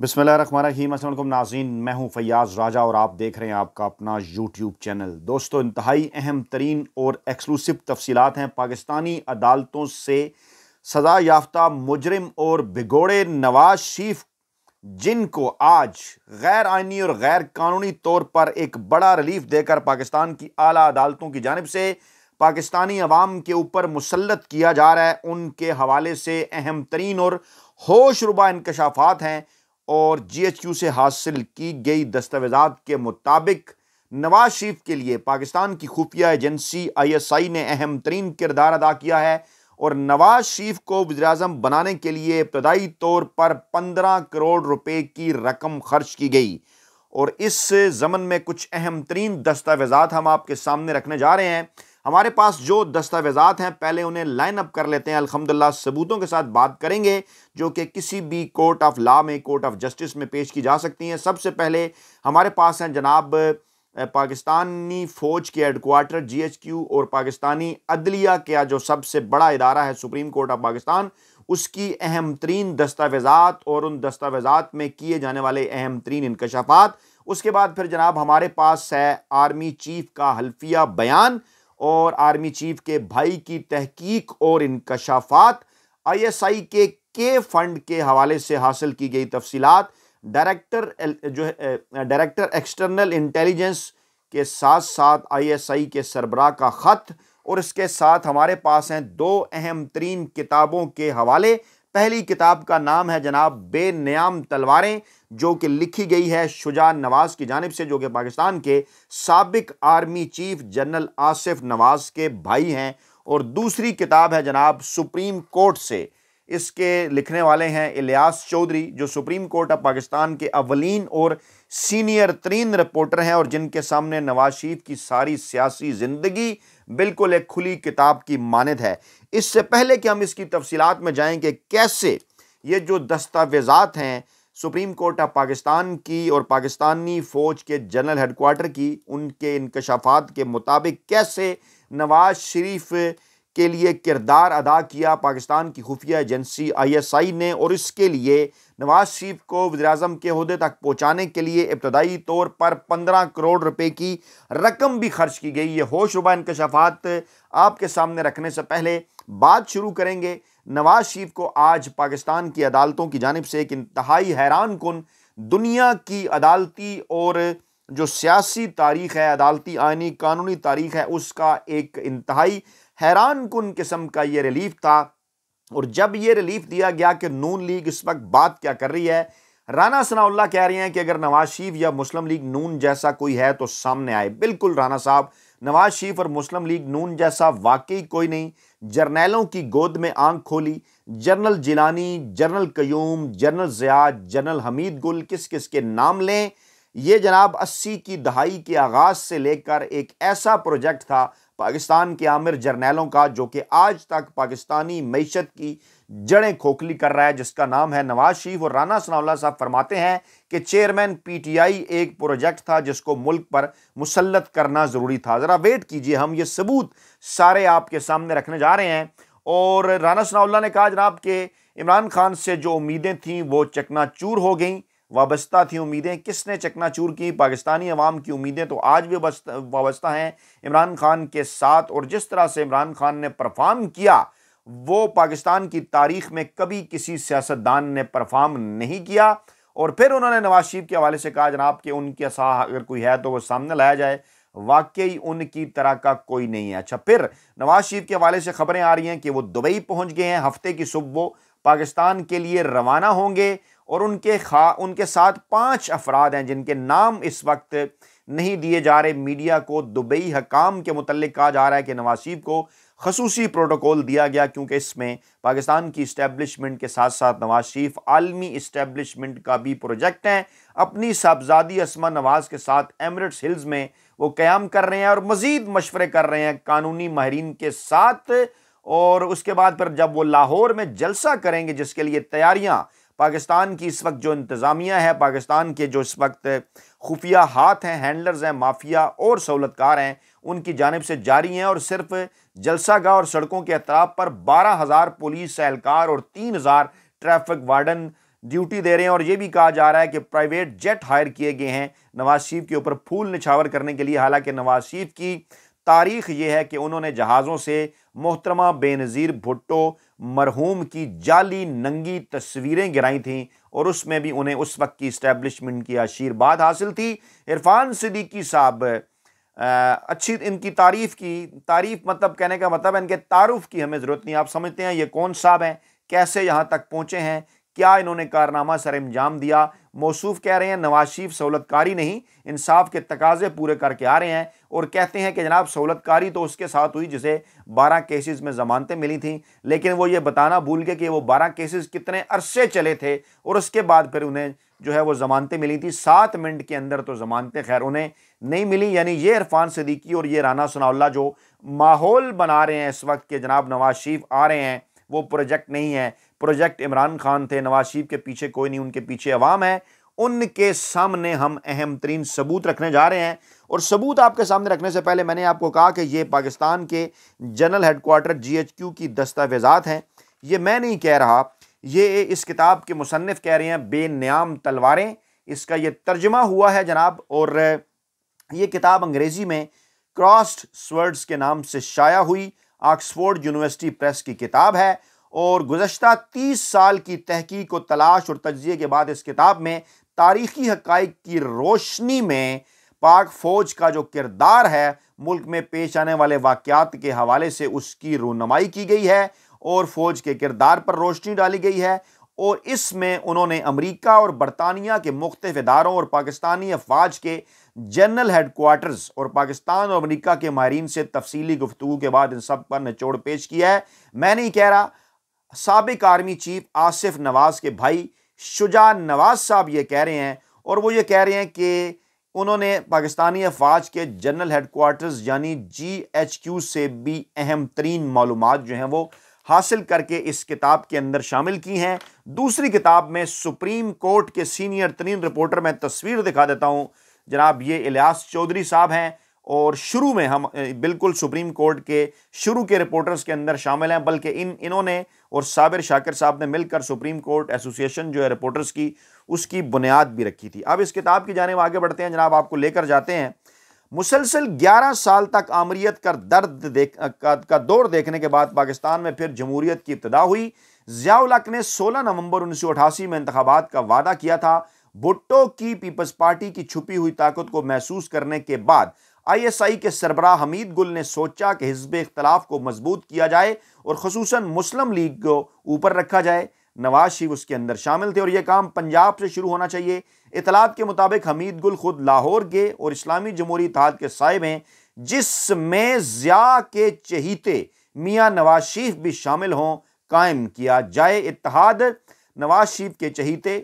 बिसमिल रखमानकम नाजीन मैं हूं फैयाज़ राजा और आप देख रहे हैं आपका अपना यूट्यूब चैनल दोस्तों इंतहाई अहम तरीन और एक्सक्लूसिव तफसीत हैं पाकिस्तानी अदालतों से सज़ा याफ्ता मुजरम और भिगोड़े नवाज शरीफ जिनको आज गैर आइनी और गैर कानूनी तौर पर एक बड़ा रिलीफ देकर पाकिस्तान की आला अदालतों की जानब से पाकिस्तानी अवाम के ऊपर मुसलत किया जा रहा है उनके हवाले से अहम तरीन और होशरुबा इंकशाफात इनकशाफात हैं और जीएचक्यू से हासिल की गई दस्तावेजात के मुताबिक नवाज शरीफ के लिए पाकिस्तान की खुफिया एजेंसी आईएसआई ने अहम तरीन किरदार अदा किया है और नवाज शरीफ को वजम बनाने के लिए इब्तदाई तौर पर पंद्रह करोड़ रुपए की रकम खर्च की गई और इस जमन में कुछ अहम तरीन दस्तावेजात हम आपके सामने रखने जा रहे हैं हमारे पास जो दस्तावेजात हैं पहले उन्हें लाइन अप कर लेते हैं अलहमदिल्ला सबूतों के साथ बात करेंगे जो कि किसी भी कोर्ट ऑफ लॉ में कोर्ट ऑफ जस्टिस में पेश की जा सकती हैं सबसे पहले हमारे पास हैं जनाब पाकिस्तानी फ़ौज के हेडकोार्टर जी एच क्यू और पाकिस्तानी अदलिया का जो सबसे बड़ा इदारा है सुप्रीम कोर्ट ऑफ पाकिस्तान उसकी अहम तरीन दस्तावेजात और उन दस्तावेजात में किए जाने वाले अहम तरीन इनकशाफात उसके बाद फिर जनाब हमारे पास है आर्मी चीफ का हल्फिया बयान और आर्मी चीफ के भाई की तहकीक और इनकशाफात आईएसआई के के फंड के हवाले से हासिल की गई तफसीलात डायरेक्टर जो है डायरेक्टर एक्सटर्नल इंटेलिजेंस के साथ साथ आईएसआई के सरबराह का ख़त और इसके साथ हमारे पास हैं दो अहम तरीन किताबों के हवाले पहली किताब का नाम है जनाब बेनियाम तलवारें जो कि लिखी गई है शुजा नवाज़ की जानब से जो कि पाकिस्तान के सबक army chief general Asif Nawaz के भाई हैं और दूसरी किताब है जनाब सुप्रीम कोर्ट से इसके लिखने वाले हैं इलियास चौधरी जो सुप्रीम कोर्ट ऑफ पाकिस्तान के अवलिन और सीनियर तरीन रिपोर्टर हैं और जिनके सामने नवाज शरीफ की सारी सियासी ज़िंदगी बिल्कुल एक खुली किताब की मानद है इससे पहले कि हम इसकी तफसीत में जाएँ कि कैसे ये जो दस्तावेज़ात हैं सुप्रीम कोर्ट ऑफ पाकिस्तान की और पाकिस्तानी फ़ौज के जनरल हेडकोार्टर की उनके इनकशाफात के मुताबिक कैसे नवाज शरीफ के लिए किरदार अदा किया पाकिस्तान की खुफिया एजेंसी आईएसआई ने और इसके लिए नवाज शरीफ को वजम के अहदे तक पहुँचाने के लिए इब्तदाई तौर पर पंद्रह करोड़ रुपये की रकम भी खर्च की गई ये होशुबा इनकशाफात आपके सामने रखने से पहले बात शुरू करेंगे नवाज शरीफ को आज पाकिस्तान की अदालतों की जानब से एक इंतहाई हैरान कन दुनिया की अदालती और जो सियासी तारीख है अदालती आनी कानूनी तारीख है उसका एक इंतहाई हैरान कन किस्म का ये रिलीफ था और जब ये रिलीफ दिया गया कि नून लीग इस वक्त बात क्या कर रही है राना सनाउल्ला कह रहे हैं कि अगर नवाज शरीफ या मुस्लिम लीग नून जैसा कोई है तो सामने आए बिल्कुल राना साहब नवाज शरीफ और मुस्लिम लीग नून जैसा वाकई कोई नहीं जर्नैलों की गोद में आंख खोली general Jilani general Qayyum general Zia general Hamid Gul किस किस के नाम लें ये जनाब अस्सी की दहाई के आगाज़ से लेकर एक ऐसा प्रोजेक्ट था पाकिस्तान के आमिर जर्नैलों का जो कि आज तक पाकिस्तानी मीशत की जड़ें खोखली कर रहा है जिसका नाम है नवाज शरीफ और राना सना साहब फरमाते हैं कि चेयरमैन पीटीआई एक प्रोजेक्ट था जिसको मुल्क पर मुसलत करना ज़रूरी था ज़रा वेट कीजिए हम ये सबूत सारे आपके सामने रखने जा रहे हैं और राना सना ने कहा जनाब के इमरान खान से जो उम्मीदें थीं वो चूर हो गईं वाबस्ता थी उम्मीदें किसने चकनाचूर की पाकिस्तानी अवाम की उम्मीदें तो आज भी वाबस्ता हैं इमरान खान के साथ और जिस तरह से इमरान खान ने परफॉर्म किया वो पाकिस्तान की तारीख में कभी किसी सियासतदान ने परफॉर्म नहीं किया और फिर उन्होंने नवाज शरीफ के हवाले से कहा जनाब के उनके साह अगर कोई है तो वो सामने लाया जाए वाकई उनकी तरह का कोई नहीं है अच्छा फिर नवाज शरीफ के हवाले से खबरें आ रही हैं कि वो दुबई पहुंच गए हैं हफ्ते की सुबह वो पाकिस्तान के लिए रवाना होंगे और उनके खा उनके साथ पाँच अफराद हैं जिनके नाम इस वक्त नहीं दिए जा रहे मीडिया को दुबई हकाम के मतलब कहा जा रहा है कि नवासीब को खसूसी प्रोटोकॉल दिया गया क्योंकि इसमें पाकिस्तान की इस्टेबलिशमेंट के साथ साथ नवाज शरीफ आलमी इस्टेबलिशमेंट का भी प्रोजेक्ट है अपनी साहबजादी असमा नवाज के साथ एमरट्स हिल्स में वो क्याम कर रहे हैं और मज़ीद मशवरे कर रहे हैं कानूनी माहरीन के साथ और उसके बाद फिर जब वो लाहौर में जलसा करेंगे जिसके लिए तैयारियां पाकिस्तान की इस वक्त जो इंतज़ामिया है पाकिस्तान के जो इस वक्त खुफिया हाथ हैं हैंडलर्स हैं माफिया और सहूलतकार हैं उनकी जानब से जारी हैं और सिर्फ जलसागा और सड़कों के अतराब पर बारह हज़ार पुलिस एहलकार और तीन हज़ार ट्रैफिक वार्डन ड्यूटी दे रहे हैं और ये भी कहा जा रहा है कि प्राइवेट जेट हायर किए गए हैं नवाज शरीफ के ऊपर फूल निछावर करने के लिए हालांकि नवाज शरीफ की तारीख ये है कि उन्होंने जहाज़ों से मोहतरमा बेनज़ीर भुट्टो मरहूम की जाली नंगी तस्वीरें गिराई थीं और उसमें भी उन्हें उस वक्त की इस्टेब्लिशमेंट की आशीर्वाद हासिल थी इरफान सिद्दीकी साहब अच्छी इनकी तारीफ़ की तारीफ़ मतलब कहने का मतलब है इनके तारुफ की हमें ज़रूरत नहीं आप समझते हैं ये कौन साहब हैं कैसे यहाँ तक पहुँचे हैं क्या इन्होंने कारनामा सर अंजाम दिया मौसूफ कह रहे हैं नवाज शरीफ सहूलतकारी नहीं इंसाफ के तकाजे पूरे करके आ रहे हैं और कहते हैं कि जनाब सहूलतकारी तो उसके साथ हुई जिसे बारह केसेस में ज़मानतें मिली थी लेकिन वो ये बताना भूल गए कि वो बारह केसेस कितने अरसे चले थे और उसके बाद फिर उन्हें जो है वो ज़मानतें मिली थी सात मिनट के अंदर तो ज़मानतें खैर उन्हें नहीं मिली यानी ये इरफान सदीकी और ये राना सनाउल्ला जो माहौल बना रहे हैं इस वक्त के जनाब नवाज शरीफ आ रहे हैं वो प्रोजेक्ट नहीं है प्रोजेक्ट इमरान खान थे नवाज शरीफ के पीछे कोई नहीं उनके पीछे अवाम है उनके सामने हम अहम तरीन सबूत रखने जा रहे हैं और सबूत आपके सामने रखने से पहले मैंने आपको कहा कि ये पाकिस्तान के general headquarters G H Q की दस्तावेज़ात हैं ये मैं नहीं कह रहा ये इस किताब के मुसनफ़ कह रहे हैं बेनियाम तलवारें इसका ये तर्जमा हुआ है जनाब और ये किताब अंग्रेज़ी में क्रॉस्ड स्वर्ड्स के नाम से शाया हुई ऑक्सफोर्ड यूनिवर्सिटी प्रेस की किताब है और गुजशत तीस साल की तहकीक और तलाश और तजिए के बाद इस किताब में तारीखी हक़ की रोशनी में पाक फ़ौज का जो किरदार है मुल्क में पेश आने वाले वाक़ात के हवाले से उसकी रूनमाई की गई है और फ़ौज के किरदार पर रोशनी डाली गई है और इसमें उन्होंने अमरीका और बरतानिया के मुख्तफ इदारों और पाकिस्तानी अफवाज के जनरल हेडकोार्टर्स और पाकिस्तान और अमरीका के माहरीन से तफसीली गुफ्तु के बाद इन सब पर निचोड़ पेश किया है मैं नहीं कह रहा सबक आर्मी चीफ आसिफ नवाज़ के भाई शुजा नवाज़ साहब ये कह रहे हैं और वो ये कह रहे हैं कि उन्होंने पाकिस्तानी अफवाज के जनरल हेडकोार्टर्स यानी जी एच क्यू से भी अहम तरीन मालूम जो हैं वो हासिल करके इस किताब के अंदर शामिल की हैं दूसरी किताब में सुप्रीम कोर्ट के सीनियर तरीन रिपोर्टर मैं तस्वीर दिखा देता हूँ जनाब ये इलियास चौधरी साहब हैं और शुरू में हम बिल्कुल सुप्रीम कोर्ट के शुरू के रिपोर्टर्स के अंदर शामिल हैं बल्कि इन इन्होंने और साबिर शाकिर साहब ने मिलकर सुप्रीम कोर्ट एसोसिएशन जो है रिपोर्टर्स की उसकी बुनियाद भी रखी थी अब इस किताब की जाने आगे बढ़ते हैं जनाब आपको लेकर जाते हैं मुसलसल 11 साल तक आमरीत का दर्द देख का, का दौर देखने के बाद पाकिस्तान में फिर जमहूरीत की इब्तदा हुई जियाउलक ने 16 नवंबर उन्नीस में इंतबात का वादा किया था भुट्टो की पीपल्स पार्टी की छुपी हुई ताकत को महसूस करने के बाद आईएसआई के सरबरा हमीद गुल ने सोचा कि हिजब इख्तलाफ को मजबूत किया जाए और खसूस मुस्लिम लीग को ऊपर रखा जाए नवाज शरीफ उसके अंदर शामिल थे और यह काम पंजाब से शुरू होना चाहिए इतलात के मुताबिक हमीद गुल खुद लाहौर के और इस्लामी जमहूरी इतिहाद के साहिब हैं जिसमें ज़िया के चहीते मियाँ नवाज शरीफ भी शामिल हों कायम किया जाए इतिहाद नवाज शरीफ के चहीते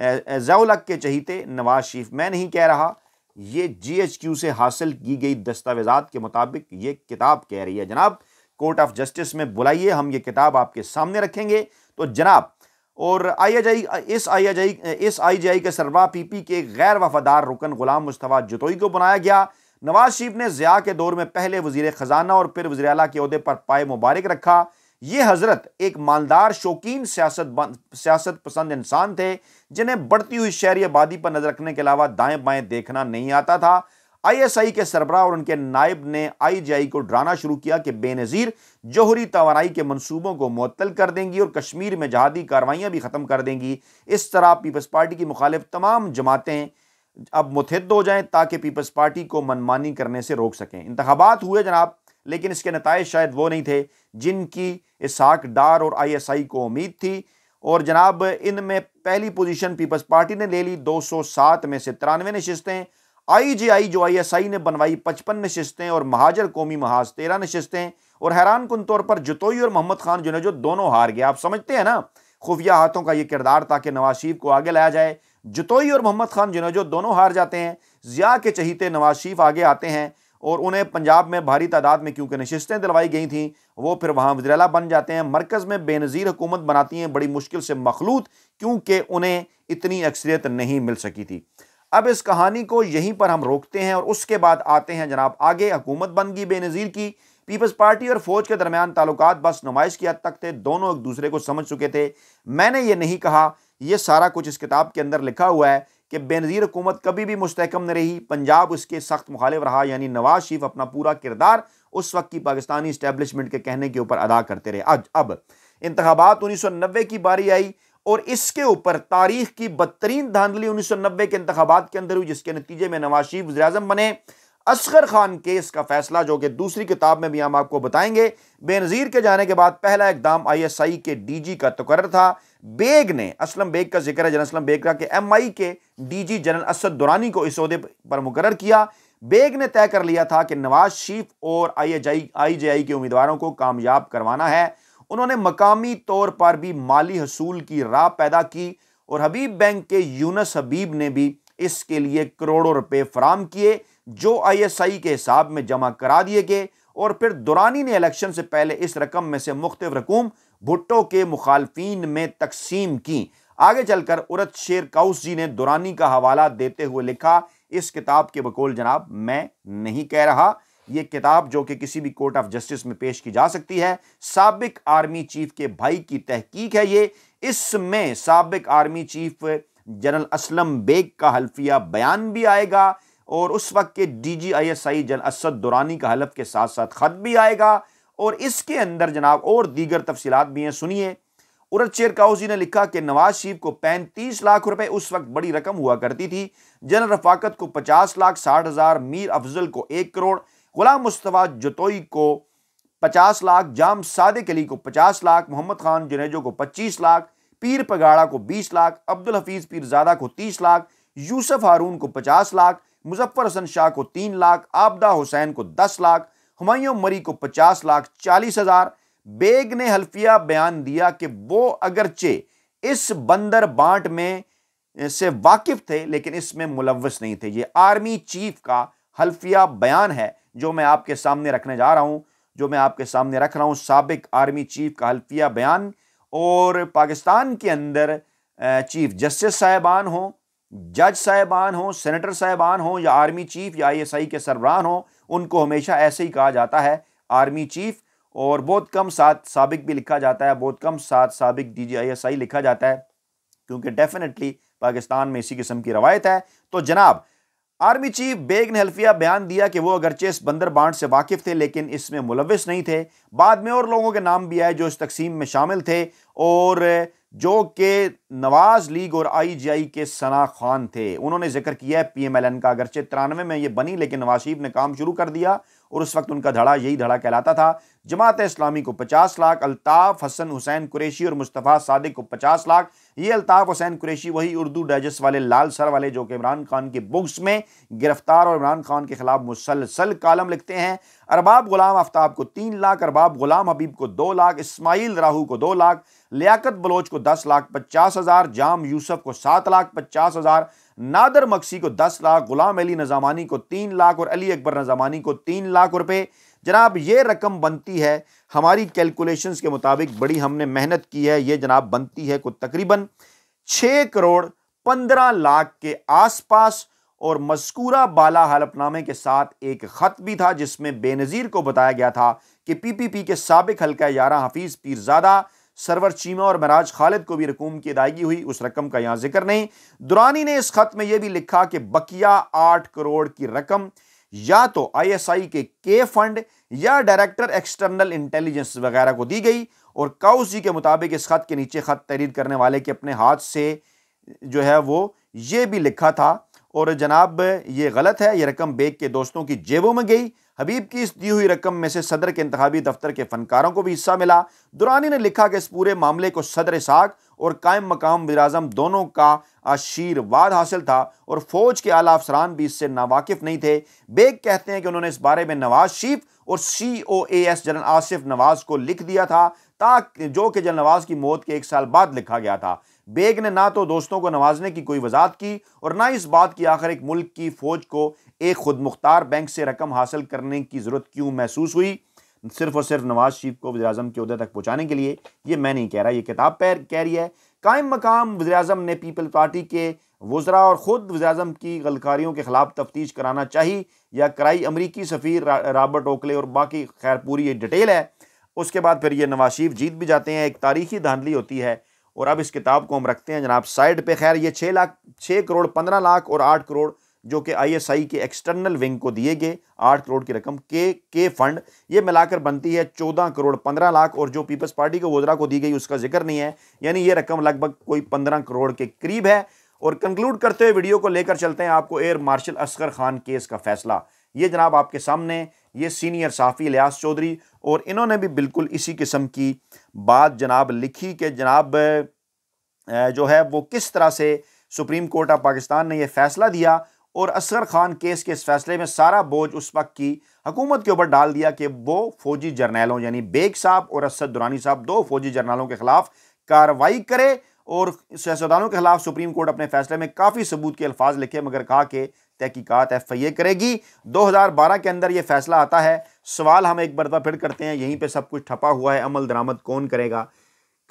जयालक के चहीते नवाज शरीफ मैं नहीं कह रहा ये जी से हासिल की गई दस्तावेजात के मुताबिक ये किताब कह रही है जनाब कोर्ट ऑफ जस्टिस में बुलाइए हम ये किताब आपके सामने रखेंगे तो जनाब और आई एच आई इस आई एच आई इस आई जी आई के सरवा पी पी के गैर वफादार रुकन गुलाम मुस्तफ़ा जतोई को बनाया गया नवाज शरीफ ने ज़िया के दौर में पहले वजीर ख़जाना और फिर वजी अला के अहदे पर पाए मुबारक रखा ये हजरत एक मालदार शौकीन सियासत सियासत पसंद इंसान थे जिन्हें बढ़ती हुई शहरी आबादी पर नजर रखने के अलावा दाएं बाएं देखना नहीं आता था आईएसआई के सरबराह और उनके नायब ने आईजीआई को डराना शुरू किया कि बेनज़ीर जौहरी तोानाई के मंसूबों को मअतल कर देंगी और कश्मीर में जहादी कार्रवाइयाँ भी ख़त्म कर देंगी इस तरह पीपल्स पार्टी की मुखालिफ तमाम जमातें अब मुतहद हो जाएं ताकि पीपल्स पार्टी को मनमानी करने से रोक सकें इंतबात हुए जनाब लेकिन इसके नतज शायद वो नहीं थे जिनकी इसहाक डार और आई एस आई को उम्मीद थी और जनाब इनमें पहली पोजिशन पीपल्स पार्टी ने ले ली दो सौ सात में से तिरानवे नशस्तें आई आई जो आई एस आई ने बनवाई पचपन नशस्तें और महाजर कौमी महाज तेरह नशस्तें और हैरान कन तौर पर जतोई और मोहम्मद खान जो ने जो दोनों हार गए आप समझते हैं ना खुफिया हाथों का यह किरदार ताकि नवाज शरीफ को आगे लाया जाए जतोई और मोहम्मद खान जिन्होंने जो दोनों हार जाते हैं जिया के चहीते नवाज शरीफ आगे आते हैं और उन्हें पंजाब में भारी तादाद में क्योंकि नशस्तें दिलवाई गई थी वो फिर वहाँ वजरेला बन जाते हैं मरकज़ में बेनज़ीर हुकूमत बनाती हैं बड़ी मुश्किल से मखलूत क्योंकि उन्हें इतनी अक्सरियत नहीं मिल सकी थी अब इस कहानी को यहीं पर हम रोकते हैं और उसके बाद आते हैं जनाब आगे हुकूमत बन गई बेनज़ीर की पीपल्स पार्टी और फौज के दरमियान ताल्लुक बस नुमाइश की हद तक थे दोनों एक दूसरे को समझ चुके थे मैंने ये नहीं कहा यह सारा कुछ इस किताब के अंदर लिखा हुआ है कि बेनज़ीर हुकूमत कभी भी मुस्तकम न रही पंजाब उसके सख्त मुखालिफ रहा यानी नवाज शरीफ अपना पूरा किरदार उस वक्त की पाकिस्तानी इस्टेबलिशमेंट के कहने के ऊपर अदा करते रहे आज अब इंतबात उन्नीस सौ नब्बे की बारी आई और इसके ऊपर तारीख की बदतरीन धांधली उन्नीस सौ नब्बे के इंतबात के अंदर हुई जिसके नतीजे में नवाज शरीफ वजी बने असगर खान केस का फैसला जो कि दूसरी किताब में भी हम आपको बताएंगे बेनज़ीर के जाने के बाद पहला इकदाम आईएसआई के डीजी का तकर था बेग ने असलम बेग का जिक्र है जनरल असलम बेग का कि एमआई के डीजी जनरल असद दुरानी को इस अहदे पर मुकर किया बेग ने तय कर लिया था कि नवाज शरीफ और आई एच आई आई जे आई के उम्मीदवारों को कामयाब करवाना है उन्होंने मकामी तौर पर भी माली हसूल की राह पैदा की और हबीब बैंक के यूनस हबीब ने भी इसके लिए करोड़ों रुपए फराम किए जो आईएसआई के हिसाब में जमा करा दिए गए और फिर दुरानी ने इलेक्शन से पहले इस रकम में से मुख्त रकूम भुट्टो के मुखालफन में तकसीम की आगे चलकर उरत शेर काउस जी ने दुरानी का हवाला देते हुए लिखा इस किताब के बकोल जनाब मैं नहीं कह रहा ये किताब जो कि किसी भी कोर्ट ऑफ जस्टिस में पेश की जा सकती है सबक आर्मी चीफ के भाई की तहकीक है ये इसमें सबक army chief general Aslam Beg का हल्फिया बयान भी आएगा और उस वक्त के D G I S I जन असद दुरानी का हलफ के साथ साथ ख़त भी आएगा और इसके अंदर जनाब और दीगर तफसीत भी हैं सुनिए उरत शेर काउजी ने लिखा कि नवाज शरीफ को पैंतीस लाख रुपए उस वक्त बड़ी रकम हुआ करती थी जनरल रफाकत को पचास लाख साठ हज़ार मीर अफजल को एक करोड़ गुलाम मुस्तफ़ा जतोई को पचास लाख जाम सादिक अली को पचास लाख मोहम्मद खान जुनेजो को पच्चीस लाख पीर पगाड़ा को बीस लाख अब्दुल हफीज़ पीरजादा को तीस लाख यूसुफ हारून को पचास लाख मुजफ्फर हसन शाह को तीन लाख आबदा हुसैन को दस लाख हमायों मरी को पचास लाख चालीस हज़ार बेग ने हल्फिया बयान दिया कि वो अगरचे इस बंदर बांट में से वाकिफ थे लेकिन इसमें मुलवस नहीं थे ये आर्मी चीफ का हल्फिया बयान है जो मैं आपके सामने रखने जा रहा हूँ जो मैं आपके सामने रख रहा हूँ सबक आर्मी चीफ का हल्फिया बयान और पाकिस्तान के अंदर चीफ जस्टिस साहेबान हों जज साहबान हों सेनेटर साहबान हों या आर्मी चीफ या आईएसआई के सरबरान हों उनको हमेशा ऐसे ही कहा जाता है आर्मी चीफ और बहुत कम साथ सबक भी लिखा जाता है बहुत कम साथ सबक D G I S I लिखा जाता है क्योंकि डेफिनेटली पाकिस्तान में इसी किस्म की रवायत है तो जनाब आर्मी चीफ बेग ने हल्फिया बयान दिया कि वो अगरचे इस बंदर बांट से वाकिफ थे लेकिन इसमें मुलविस नहीं थे बाद में और लोगों के नाम भी आए जो इस तकसीम में शामिल थे और जो कि नवाज लीग और आईजीआई के सना खान थे उन्होंने जिक्र किया है पीएमएलएन का अगरचे तिरानवे में ये बनी लेकिन नवाज शरीफ ने काम शुरू कर दिया और उस वक्त उनका धड़ा यही धड़ा कहलाता था जमात इस्लामी को पचास लाख अल्ताफ़ हसन हुसैन कुरेशी और मुस्तफ़ा सादिक को पचास लाख ये अल्ताफ़ हुसैन कुरेशी वही उर्दू डाइजस्ट वाले लाल सर वाले जो कि इमरान खान के बुक्स में गिरफ्तार और इमरान खान के खिलाफ मुसलसल कालम लिखते हैं अरबाब गुलाम आफ्ताब को तीन लाख अरबाब गुलाम हबीब को दो लाख इसमाइल राहू को दो लाख लियाकत बलोच को दस लाख पचास हज़ार जाम यूसफ को सात लाख पचास हज़ार नादर मक्सी को दस लाख गुलाम अली नजामानी को तीन लाख और अली अकबर नजामानी को तीन लाख रुपए जनाब ये रकम बनती है हमारी कैलकुलेशंस के मुताबिक बड़ी हमने मेहनत की है ये जनाब बनती है कुछ तकरीबन छः करोड़ पंद्रह लाख के आसपास और मस्कूरा बाला हलफनामे के साथ एक ख़त भी था जिसमें बेनज़ीर को बताया गया था कि पीपीपी के सबक हल्का यारा हफीज़ पीरजादा सरवर चीमा और महराज खालिद को भी रकूम की अदायगी हुई उस रकम का यहाँ जिक्र नहीं दुरानी ने इस खत में यह भी लिखा कि बकिया आठ करोड़ की रकम या तो आईएसआई के के फंड या डायरेक्टर एक्सटर्नल इंटेलिजेंस वगैरह को दी गई और काउसी के मुताबिक इस खत के नीचे खत तहरीर करने वाले के अपने हाथ से जो है वो ये भी लिखा था और जनाब ये गलत है ये रकम बेग के दोस्तों की जेबों में गई हबीब की इस दी हुई रकम में से सदर के इंतबी दफ्तर के फनकारों को भी हिस्सा मिला दुरानी ने लिखा कि इस पूरे मामले को सदर साख और कायम मकाम विराजम दोनों का आशीर्वाद हासिल था और फौज के आला अफसरान भी इससे नावाकिफ नहीं थे बेग कहते हैं कि उन्होंने इस बारे में नवाज शीफ और C O A S general Asif Nawaz को लिख दिया था ताकि जो कि जनरल नवाज की मौत के एक साल बाद लिखा गया था बेग ने ना तो दोस्तों को नवाजने की कोई वजात की और ना इस बात की आखिर एक मुल्क की फौज को एक खुद मुख्तार बैंक से रकम हासिल करने की ज़रूरत क्यों महसूस हुई सिर्फ और सिर्फ नवाज शरीफ को वजी अजम के अहदे तक पहुँचाने के लिए ये मैं नहीं कह रहा ये किताब पैर कह रही है कायम मकाम वजी अजम ने पीपल पार्टी के वज़रा और ख़ुद वजी अजम की गलकारियों के खिलाफ तफ्तीश कराना चाहिए या कराई अमरीकी सफ़ीर रॉबर्ट ओकले और बाकी खैर पूरी ये डिटेल है उसके बाद फिर ये नवाज शरीफ जीत भी जाते हैं एक तारीखी धांधली होती है और अब इस किताब को हम रखते हैं जनाब साइड पे खैर ये छः लाख छः करोड़ पंद्रह लाख और आठ करोड़ जो कि आईएसआई के एक्सटर्नल विंग को दिए गए आठ करोड़ की रकम के के फंड ये मिलाकर बनती है चौदह करोड़ पंद्रह लाख और जो पीपल्स पार्टी के वजरा को दी गई उसका जिक्र नहीं है यानी ये रकम लगभग कोई पंद्रह करोड़ के करीब है और कंक्लूड करते हुए वीडियो को लेकर चलते हैं आपको air marshal Asghar Khan case का फैसला ये जनाब आपके सामने ये सीनियर साफ़ी लियास चौधरी और इन्होंने भी बिल्कुल इसी किस्म की बात जनाब लिखी कि जनाब जो है वो किस तरह से सुप्रीम कोर्ट ऑफ पाकिस्तान ने यह फ़ैसला दिया और असगर खान केस के इस फैसले में सारा बोझ उस वक्त की हुकूमत के ऊपर डाल दिया कि वो फौजी जर्नैलों यानी बेग साहब और असद दुरानी साहब दो फौजी जर्नैलों के ख़िलाफ़ कार्रवाई करे और सियासतदानों के खिलाफ सुप्रीम कोर्ट अपने फैसले में काफ़ी सबूत के अल्फाज लिखे मगर कहा कि तहकीकत एफ आई ए करेगी 2012 के अंदर ये फैसला आता है सवाल हम एक मरतबा तो फिर करते हैं यहीं पे सब कुछ ठपा हुआ है अमल दरामद कौन करेगा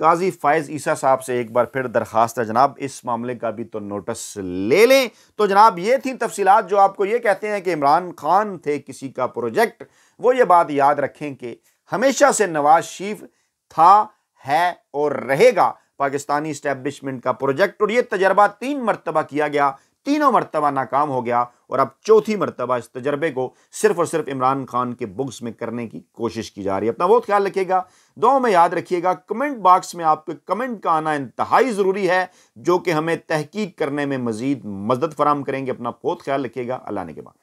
काजी फ़ायज़ ईसा साहब से एक बार फिर दरखास्त है जनाब इस मामले का भी तो नोटिस ले लें तो जनाब ये थी तफसीत जो आपको ये कहते हैं कि इमरान खान थे किसी का प्रोजेक्ट वो ये बात याद रखें कि हमेशा से नवाज शरीफ था है और रहेगा पाकिस्तानी इस्टेबलिशमेंट का प्रोजेक्ट और ये तजर्बा तीन मरतबा किया गया तीनों मरतबा नाकाम हो गया और अब चौथी मरतबा इस तजर्बे को सिर्फ और सिर्फ इमरान खान के बुक्स में करने की कोशिश की जा रही है अपना बहुत ख्याल रखिएगा दो में याद रखिएगा कमेंट बॉक्स में आपके कमेंट का आना इंतहाई ज़रूरी है जो कि हमें तहकीक करने में मज़ीद मदद फराम करेंगे अपना बहुत ख्याल रखिएगा अल्लाह के बाद